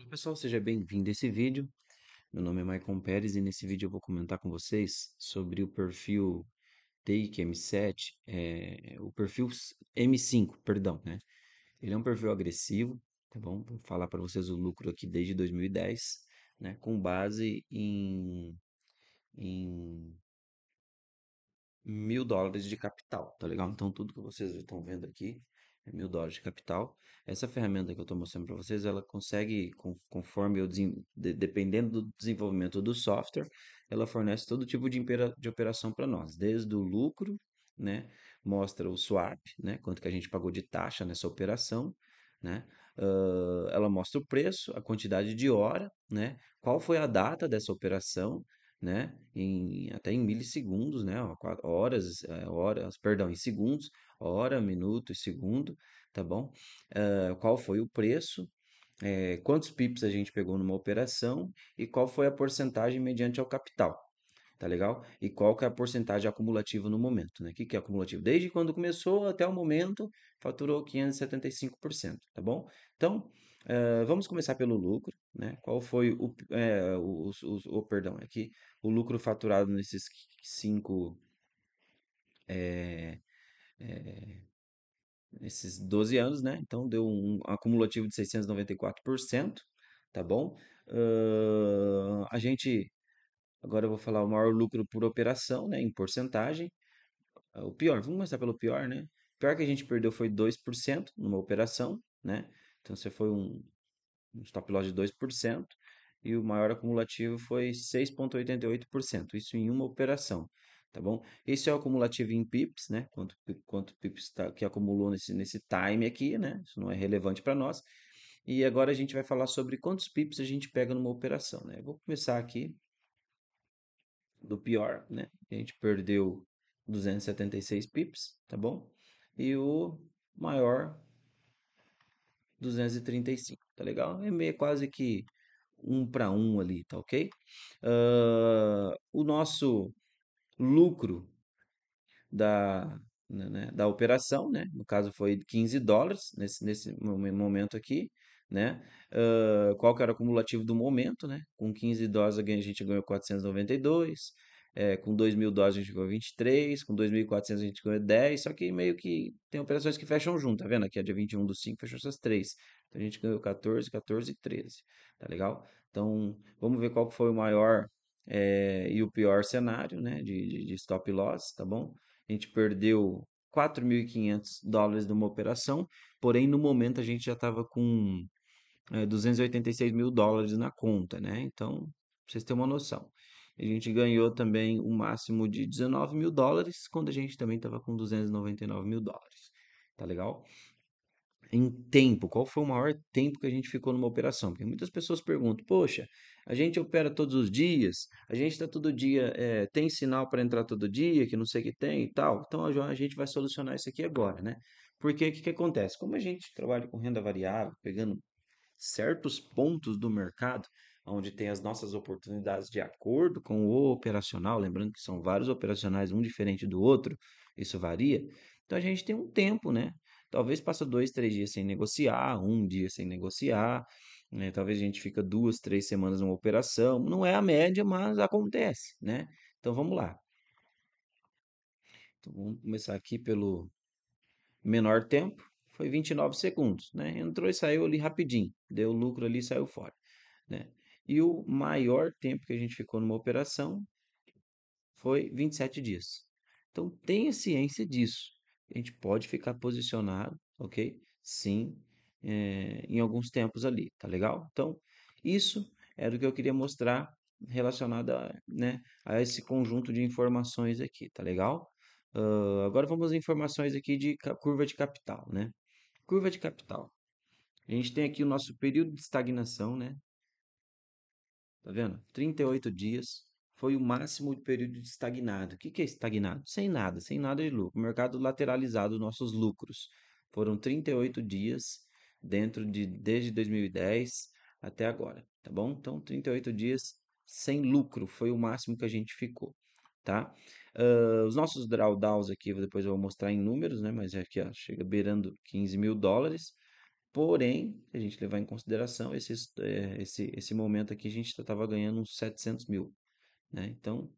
Olá pessoal, seja bem-vindo a esse vídeo. Meu nome é Maicon Pérez e nesse vídeo eu vou comentar com vocês sobre o perfil Take M7, é, eh, o perfil M5, perdão, né? Ele é um perfil agressivo, tá bom? Vou falar para vocês o lucro aqui desde 2010, né? Com base em, em mil dólares de capital, tá legal? Então tudo que vocês estão vendo aqui é mil dólares de capital. Essa ferramenta que eu estou mostrando para vocês, ela consegue, conforme eu dependendo do desenvolvimento do software, ela fornece todo tipo de, de operação para nós, desde o lucro, né, mostra o swap, né, quanto que a gente pagou de taxa nessa operação, né? Uh, ela mostra o preço, a quantidade de hora, né? Qual foi a data dessa operação, né? Em, até em milissegundos, né? Horas, é, horas, perdão, em segundos, hora, minuto e segundo, tá bom? Uh, qual foi o preço, é, quantos pips a gente pegou numa operação e qual foi a porcentagem mediante ao capital, tá legal? E qual que é a porcentagem acumulativa no momento, né? O que, que é acumulativo? Desde quando começou até o momento, faturou 575%, tá bom? Então, uh, vamos começar pelo lucro, né? Qual foi o, é, o, o, o perdão, aqui, é o lucro faturado nesses cinco... É, eh, nesses 12 anos, né? Então deu um acumulativo de 694%, tá bom? a gente, agora eu vou falar o maior lucro por operação, né? Em porcentagem. Ah, o pior, vamos começar pelo pior, né? O pior que a gente perdeu foi 2% numa operação, né? Então você foi um, um stop loss de 2%. E o maior acumulativo foi 6,88%, isso em uma operação tá bom? Esse é o acumulativo em pips, né? Quanto, quanto pips tá, que acumulou nesse, nesse time aqui, né? Isso não é relevante para nós. E agora a gente vai falar sobre quantos pips a gente pega numa operação, né? Eu vou começar aqui do pior, né? A gente perdeu 276 pips, tá bom? E o maior 235, tá legal? É meio quase que um para um ali, tá ok? Uh, o nosso lucro da, né, né, da operação, né? No caso foi 15 dólares nesse, nesse momento aqui, né? Uh, qual que era o acumulativo do momento, né? Com 15 dólares a gente ganhou 492, é, com 2 mil dólares a gente ganhou 23, com 2.400 a gente ganhou 10, só que meio que tem operações que fecham junto, tá vendo? Aqui é dia 21 do 5, fechou essas três. Então a gente ganhou 14, 14 e 13, tá legal? Então vamos ver qual que foi o maior é, e o pior cenário né, de, de, de stop loss, tá bom? A gente perdeu 4.500 dólares numa operação, porém no momento a gente já estava com é, eh, 286 mil dólares na conta, né? Então, pra vocês terem uma noção. A gente ganhou também o um máximo de 19 mil dólares, quando a gente também estava com 299 mil dólares, tá legal? em tempo, qual foi o maior tempo que a gente ficou numa operação? Porque muitas pessoas perguntam: poxa, a gente opera todos os dias, a gente está todo dia, é, tem sinal para entrar todo dia, que não sei o que tem e tal. Então a gente vai solucionar isso aqui agora, né? Porque o que, que acontece? Como a gente trabalha com renda variável, pegando certos pontos do mercado, onde tem as nossas oportunidades de acordo com o operacional, lembrando que são vários operacionais, um diferente do outro, isso varia. Então a gente tem um tempo, né? Talvez passa dois, três dias sem negociar, um dia sem negociar, né? Talvez a gente fica duas, três semanas numa operação. Não é a média, mas acontece, né? Então vamos lá. Então, vamos começar aqui pelo menor tempo. Foi 29 segundos, né? Entrou e saiu ali rapidinho. Deu lucro ali e saiu fora, né? E o maior tempo que a gente ficou numa operação foi 27 dias. Então tenha ciência disso a gente pode ficar posicionado, ok? Sim, é, em alguns tempos ali, tá legal? Então, isso era o que eu queria mostrar relacionado a, né, a esse conjunto de informações aqui, tá legal? Uh, agora vamos às informações aqui de curva de capital, né? Curva de capital. A gente tem aqui o nosso período de estagnação, né? Tá vendo? 38 dias foi o máximo de período de estagnado. O que, que é estagnado? Sem nada, sem nada de lucro. O mercado lateralizado nossos lucros. Foram 38 dias dentro de desde 2010 até agora, tá bom? Então, 38 dias sem lucro foi o máximo que a gente ficou, tá? Uh, os nossos drawdowns aqui, depois eu vou mostrar em números, né? Mas aqui, é ó, chega beirando 15 mil dólares. Porém, se a gente levar em consideração esse, é, esse, esse momento aqui, a gente estava ganhando uns 700 mil, né? Então,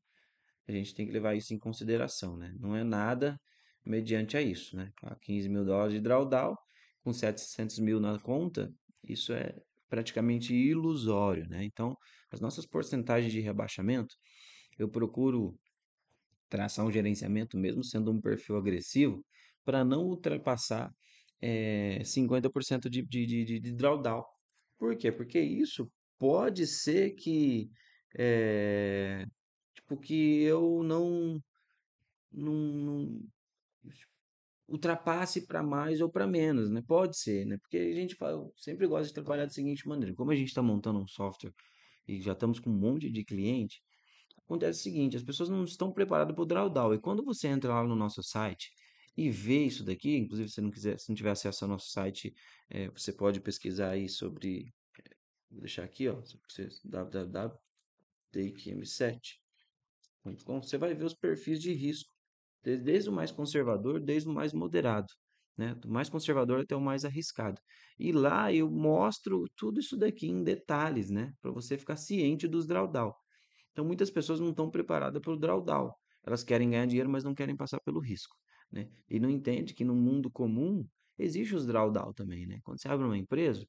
a gente tem que levar isso em consideração. Né? Não é nada mediante a isso. Né? 15 mil dólares de drawdown, com 700 mil na conta, isso é praticamente ilusório. Né? Então, as nossas porcentagens de rebaixamento, eu procuro traçar um gerenciamento, mesmo sendo um perfil agressivo, para não ultrapassar é, eh, 50% de, de, de, de drawdown. Por quê? Porque isso pode ser que é, tipo, que eu não, não, não ultrapasse para mais ou para menos, né? Pode ser, né? Porque a gente fala, sempre gosta de trabalhar da seguinte maneira: como a gente está montando um software e já estamos com um monte de cliente, acontece o seguinte: as pessoas não estão preparadas para o drawdown. E quando você entra lá no nosso site e vê isso daqui, inclusive se não quiser, se não tiver acesso ao nosso site, é, você pode pesquisar aí sobre, é, vou deixar aqui, ó, www takeme7.com, você vai ver os perfis de risco, desde, desde o mais conservador, desde o mais moderado, né? do mais conservador até o mais arriscado. E lá eu mostro tudo isso daqui em detalhes, né? para você ficar ciente dos drawdown. Então, muitas pessoas não estão preparadas para o drawdown. Elas querem ganhar dinheiro, mas não querem passar pelo risco. Né? E não entende que no mundo comum existe os drawdown também. Né? Quando você abre uma empresa,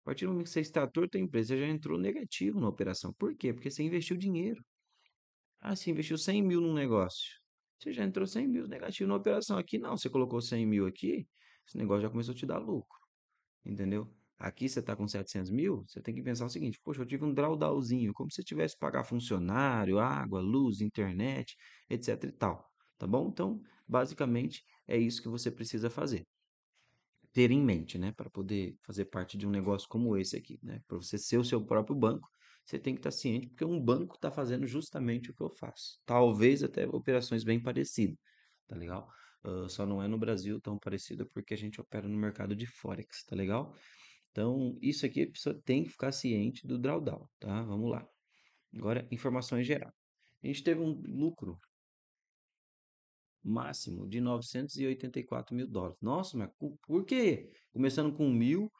a partir do momento que você extratou a empresa, você já entrou negativo na operação. Por quê? Porque você investiu dinheiro. Ah, você investiu 100 mil num negócio. Você já entrou 100 mil negativo na operação. Aqui não, você colocou 100 mil aqui, esse negócio já começou a te dar lucro. Entendeu? Aqui você está com 700 mil, você tem que pensar o seguinte: poxa, eu tive um drawdownzinho, como se tivesse que pagar funcionário, água, luz, internet, etc e tal. Tá bom? Então, basicamente, é isso que você precisa fazer ter em mente, né, para poder fazer parte de um negócio como esse aqui, né? Para você ser o seu próprio banco, você tem que estar ciente porque um banco está fazendo justamente o que eu faço. Talvez até operações bem parecidas, tá legal? Uh, só não é no Brasil tão parecida porque a gente opera no mercado de forex, tá legal? Então, isso aqui a pessoa tem que ficar ciente do drawdown, tá? Vamos lá. Agora, informações gerais. A gente teve um lucro máximo de 984 mil dólares. Nossa, mas por quê? Começando com mil,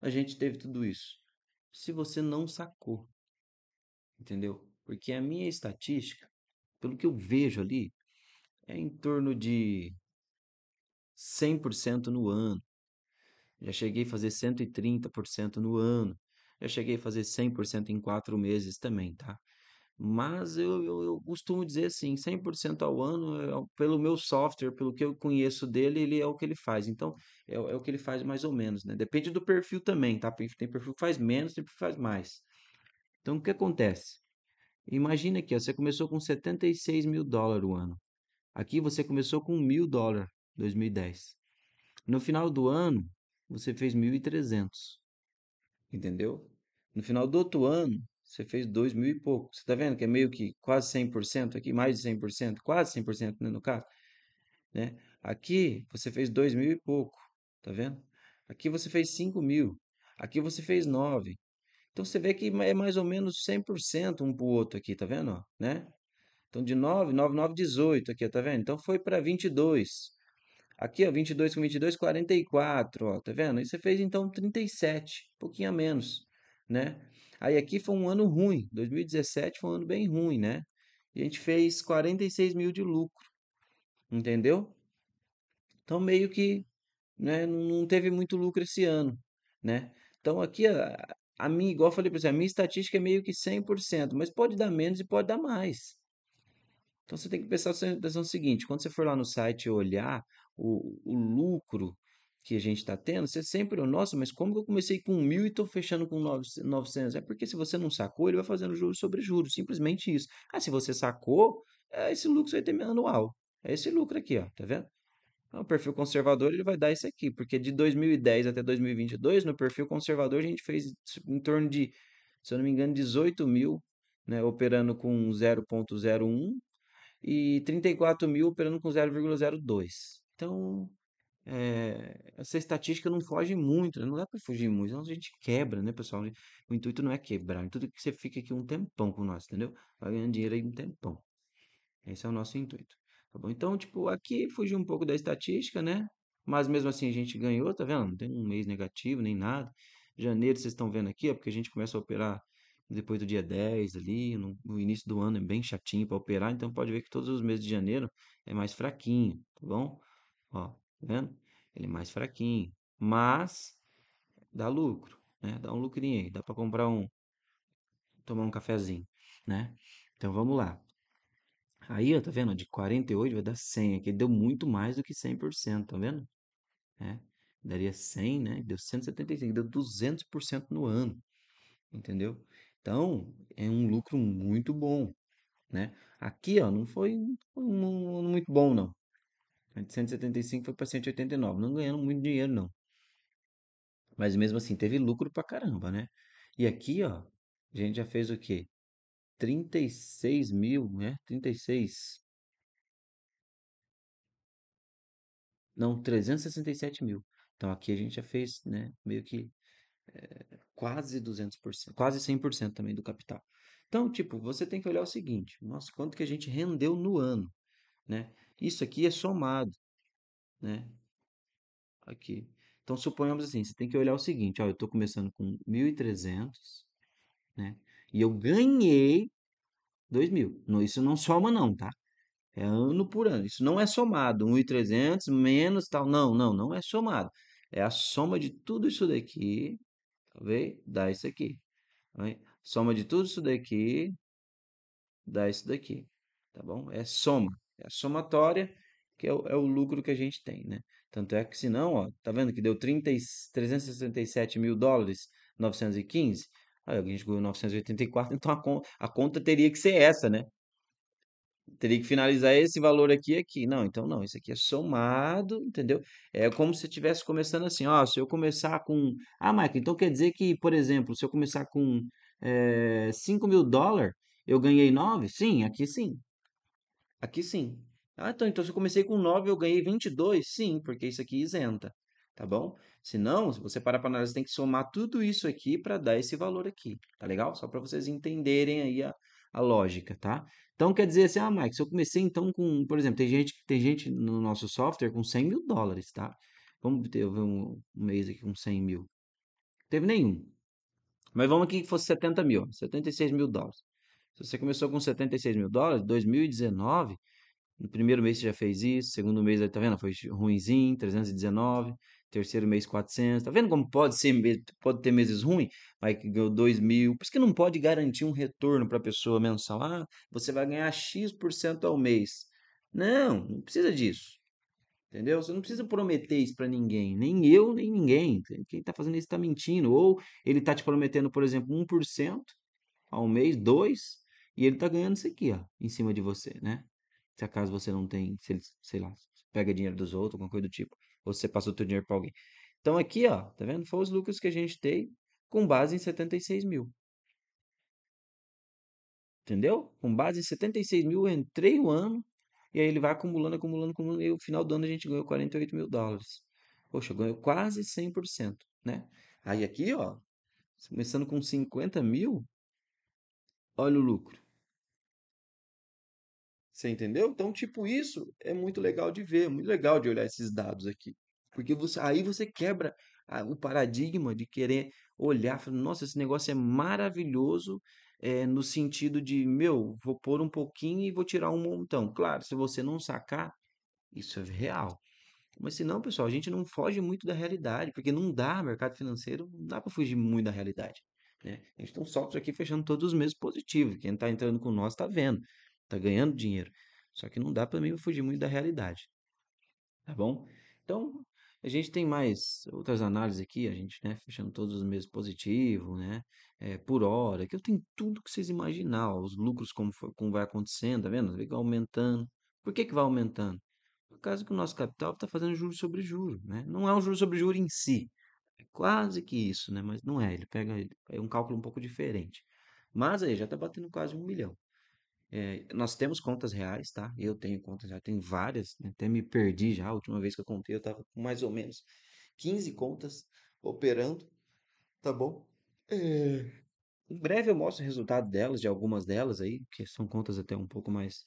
a gente teve tudo isso. Se você não sacou, entendeu? Porque a minha estatística, pelo que eu vejo ali, é em torno de 100% no ano. Já cheguei a fazer 130% no ano. Já cheguei a fazer 100% em quatro meses também, tá? Mas eu, eu, eu costumo dizer assim, 100% ao ano, eu, é pelo meu software, pelo que eu conheço dele, ele é o que ele faz. Então, é, é o que ele faz mais ou menos, né? Depende do perfil também, tá? Porque tem perfil que faz menos, tem perfil que faz mais. Então, o que acontece? Imagina aqui, ó, você começou com 76 mil dólares o ano. Aqui você começou com mil dólares, 2010. No final do ano, você fez 1.300. Entendeu? No final do outro ano, você fez dois mil e pouco. Você está vendo que é meio que quase 100% aqui, mais de 100%, quase 100% né, no caso. Né? Aqui você fez dois mil e pouco, tá vendo? Aqui você fez cinco mil, aqui você fez nove. Então você vê que é mais ou menos 100% um para o outro aqui, tá vendo? né? Então de 9, 9, 9, 18 aqui, tá vendo? Então foi para 22. Aqui, ó, 22 com 22, 44, ó, tá vendo? E você fez então 37, um pouquinho a menos né? Aí aqui foi um ano ruim, 2017 foi um ano bem ruim, né? a gente fez 46 mil de lucro, entendeu? Então meio que né, não teve muito lucro esse ano, né? Então aqui a, a minha, igual eu falei para você, a minha estatística é meio que 100%, mas pode dar menos e pode dar mais. Então você tem que pensar, atenção o seguinte, quando você for lá no site e olhar o, o lucro que a gente está tendo, você sempre, oh, nossa, mas como que eu comecei com mil e estou fechando com 900? É porque se você não sacou, ele vai fazendo juros sobre juros, simplesmente isso. Ah, se você sacou, é esse lucro vai ter anual. É esse lucro aqui, ó, tá vendo? Então, o perfil conservador ele vai dar isso aqui, porque de 2010 até 2022, no perfil conservador, a gente fez em torno de, se eu não me engano, 18 mil, né, operando com 0,01 e 34 mil operando com 0,02. Então, é, essa estatística não foge muito, né? não dá para fugir muito, senão a gente quebra, né, pessoal? O intuito não é quebrar, o intuito é que você fique aqui um tempão com nós, entendeu? Vai ganhando dinheiro aí um tempão. Esse é o nosso intuito, tá bom? Então, tipo, aqui fugiu um pouco da estatística, né? Mas mesmo assim a gente ganhou, tá vendo? Não tem um mês negativo nem nada. Janeiro, vocês estão vendo aqui, é porque a gente começa a operar depois do dia 10 ali, no, no início do ano é bem chatinho para operar, então pode ver que todos os meses de janeiro é mais fraquinho, tá bom? Ó, tá vendo? Ele é mais fraquinho, mas dá lucro, né? Dá um lucrinho aí, dá para comprar um tomar um cafezinho, né? Então vamos lá. Aí, ó, tá vendo? De 48 vai dar 100 aqui, deu muito mais do que 100%, tá vendo? É, daria 100, né? Deu 175, deu 200% no ano. Entendeu? Então, é um lucro muito bom, né? Aqui, ó, não foi, um, não, muito bom, não. De 175 foi para 189. Não ganhando muito dinheiro, não. Mas mesmo assim, teve lucro pra caramba, né? E aqui, ó, a gente já fez o quê? 36 mil, né? 36. Não, 367 mil. Então aqui a gente já fez, né? Meio que é, quase 200%, quase 100% também do capital. Então, tipo, você tem que olhar o seguinte: nossa, quanto que a gente rendeu no ano, né? Isso aqui é somado, né? Aqui. Então, suponhamos assim, você tem que olhar o seguinte, ó, eu estou começando com 1.300, né? E eu ganhei 2.000. Não, isso não soma não, tá? É ano por ano. Isso não é somado. 1.300 menos tal. Não, não, não é somado. É a soma de tudo isso daqui, tá vendo? Dá isso aqui. Tá Soma de tudo isso daqui, dá isso daqui, tá bom? É soma é a somatória, que é o, é o, lucro que a gente tem, né? Tanto é que se não, ó, tá vendo que deu 30, 367 mil dólares, 915? Aí a gente ganhou 984, então a conta, a conta teria que ser essa, né? teria que finalizar esse valor aqui aqui. Não, então não, isso aqui é somado, entendeu? É como se estivesse começando assim, ó, se eu começar com... Ah, Michael, então quer dizer que, por exemplo, se eu começar com é, eh, 5 mil dólares, eu ganhei 9? Sim, aqui sim. Aqui sim. Ah, então, então se eu comecei com 9, eu ganhei 22? Sim, porque isso aqui isenta, tá bom? Se não, se você parar para analisar, você tem que somar tudo isso aqui para dar esse valor aqui, tá legal? Só para vocês entenderem aí a, a lógica, tá? Então, quer dizer assim, ah, Mike, se eu comecei então com, por exemplo, tem gente, tem gente no nosso software com 100 mil dólares, tá? Vamos ter um, um mês aqui com 100 mil. Teve nenhum. Mas vamos aqui que fosse 70 mil, 76 mil dólares. Se você começou com 76 mil dólares, 2019, no primeiro mês você já fez isso, segundo mês, tá vendo? Foi ruimzinho, 319, terceiro mês 400. Tá vendo como pode ser, pode ter meses ruins, mas que ganhou 2 mil. Por isso que não pode garantir um retorno para a pessoa mensal. Ah, você vai ganhar X% ao mês. Não, não precisa disso. Entendeu? Você não precisa prometer isso para ninguém, nem eu, nem ninguém. Quem tá fazendo isso tá mentindo. Ou ele tá te prometendo, por exemplo, 1% ao mês, 2%, e ele tá ganhando isso aqui, ó, em cima de você, né? Se acaso você não tem, se ele, sei lá, pega dinheiro dos outros, alguma coisa do tipo, ou você passou o teu dinheiro para alguém. Então aqui, ó, tá vendo? Foi os lucros que a gente tem com base em 76 mil. Entendeu? Com base em 76 mil, eu entrei o ano, e aí ele vai acumulando, acumulando, acumulando, e no final do ano a gente ganhou 48 mil dólares. Poxa, ganhou quase 100%, né? Aí aqui, ó, começando com 50 mil, olha o lucro. Você entendeu? Então, tipo, isso é muito legal de ver, muito legal de olhar esses dados aqui. Porque você, aí você quebra a, o paradigma de querer olhar, falar, nossa, esse negócio é maravilhoso é, no sentido de, meu, vou pôr um pouquinho e vou tirar um montão. Claro, se você não sacar, isso é real. Mas se não, pessoal, a gente não foge muito da realidade, porque não dá, mercado financeiro, não dá para fugir muito da realidade. Né? A gente tem um software aqui fechando todos os meses positivo. Quem está entrando com nós está vendo. Está ganhando dinheiro. Só que não dá para mim fugir muito da realidade. Tá bom? Então, a gente tem mais outras análises aqui, a gente, né, fechando todos os meses positivo, né, é, por hora, que eu tenho tudo que vocês imaginar, ó, os lucros como, for, como vai acontecendo, tá vendo? vem vai aumentando. Por que que vai aumentando? Por causa que o nosso capital está fazendo juros sobre juros, né? Não é um juro sobre juro em si, é quase que isso, né, mas não é, ele pega, é um cálculo um pouco diferente. Mas aí já está batendo quase um milhão, é, nós temos contas reais, tá? Eu tenho contas já tenho várias, né? até me perdi já. A última vez que eu contei, eu tava com mais ou menos 15 contas operando, tá bom? É... Em breve eu mostro o resultado delas, de algumas delas aí, que são contas até um pouco mais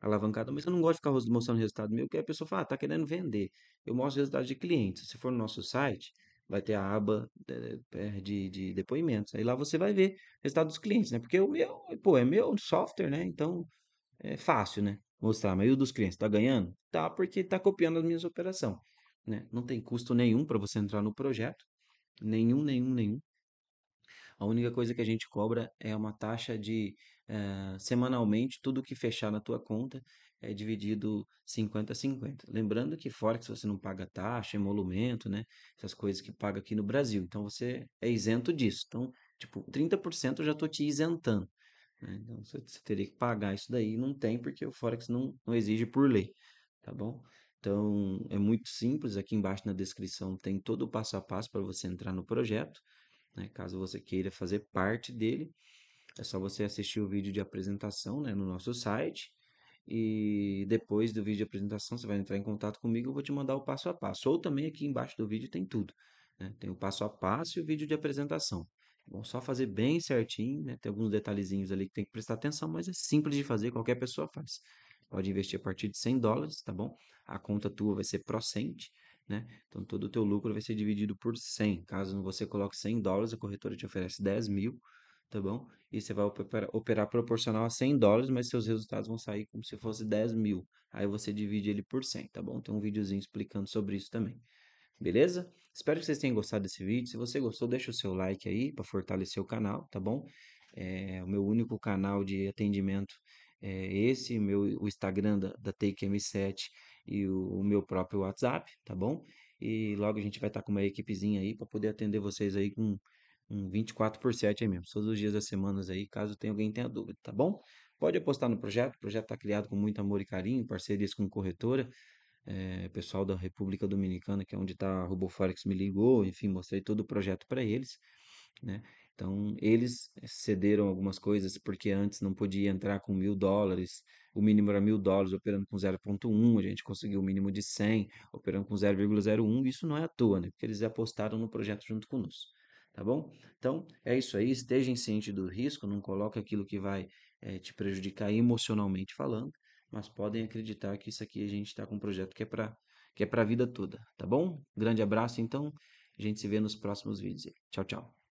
alavancadas, mas eu não gosto de ficar mostrando o resultado meu, porque a pessoa fala, ah, tá querendo vender. Eu mostro o resultado de clientes. Se for no nosso site, vai ter a aba eh, de, de, depoimentos. Aí lá você vai ver o resultado dos clientes, né? Porque o meu, pô, é meu software, né? Então é fácil, né? Mostrar, mas o dos clientes tá ganhando? Tá, porque tá copiando as minhas operações, né? Não tem custo nenhum para você entrar no projeto, nenhum, nenhum, nenhum. A única coisa que a gente cobra é uma taxa de uh, semanalmente tudo que fechar na tua conta é dividido 50 a 50. Lembrando que Forex você não paga taxa, emolumento, né? Essas coisas que paga aqui no Brasil. Então você é isento disso. Então, tipo, 30% eu já estou te isentando. Né? Então você, você, teria que pagar isso daí. Não tem, porque o Forex não, não exige por lei. Tá bom? Então é muito simples. Aqui embaixo na descrição tem todo o passo a passo para você entrar no projeto. Né? Caso você queira fazer parte dele. É só você assistir o vídeo de apresentação né, no nosso site e depois do vídeo de apresentação você vai entrar em contato comigo, eu vou te mandar o passo a passo. Ou também aqui embaixo do vídeo tem tudo. Né? Tem o passo a passo e o vídeo de apresentação. É bom, só fazer bem certinho, né? tem alguns detalhezinhos ali que tem que prestar atenção, mas é simples de fazer, qualquer pessoa faz. Pode investir a partir de 100 dólares, tá bom? A conta tua vai ser procente, né? Então todo o teu lucro vai ser dividido por 100. Caso você coloque 100 dólares, a corretora te oferece 10 mil, tá bom? E você vai operar, proporcional a 100 dólares, mas seus resultados vão sair como se fosse 10 mil. Aí você divide ele por 100, tá bom? Tem um videozinho explicando sobre isso também. Beleza? Espero que vocês tenham gostado desse vídeo. Se você gostou, deixa o seu like aí para fortalecer o canal, tá bom? É o meu único canal de atendimento é esse, meu, o Instagram da, da Take M7 e o, o, meu próprio WhatsApp, tá bom? E logo a gente vai estar tá com uma equipezinha aí para poder atender vocês aí com um 24 por 7 aí mesmo, todos os dias das semanas aí, caso tenha alguém tenha dúvida, tá bom? Pode apostar no projeto, o projeto está criado com muito amor e carinho, parcerias com corretora, é, pessoal da República Dominicana, que é onde está a RoboForex, me ligou, enfim, mostrei todo o projeto para eles, né? Então, eles eh, cederam algumas coisas, porque antes não podia entrar com mil dólares, o mínimo era mil dólares, operando com 0,1, a gente conseguiu o mínimo de 100, operando com 0,01, isso não é à toa, né? Porque eles apostaram no projeto junto conosco tá bom? Então, é isso aí, esteja ciente do risco, não coloque aquilo que vai é, te prejudicar emocionalmente falando, mas podem acreditar que isso aqui a gente está com um projeto que é para que é para a vida toda, tá bom? Grande abraço, então, a gente se vê nos próximos vídeos. Tchau, tchau.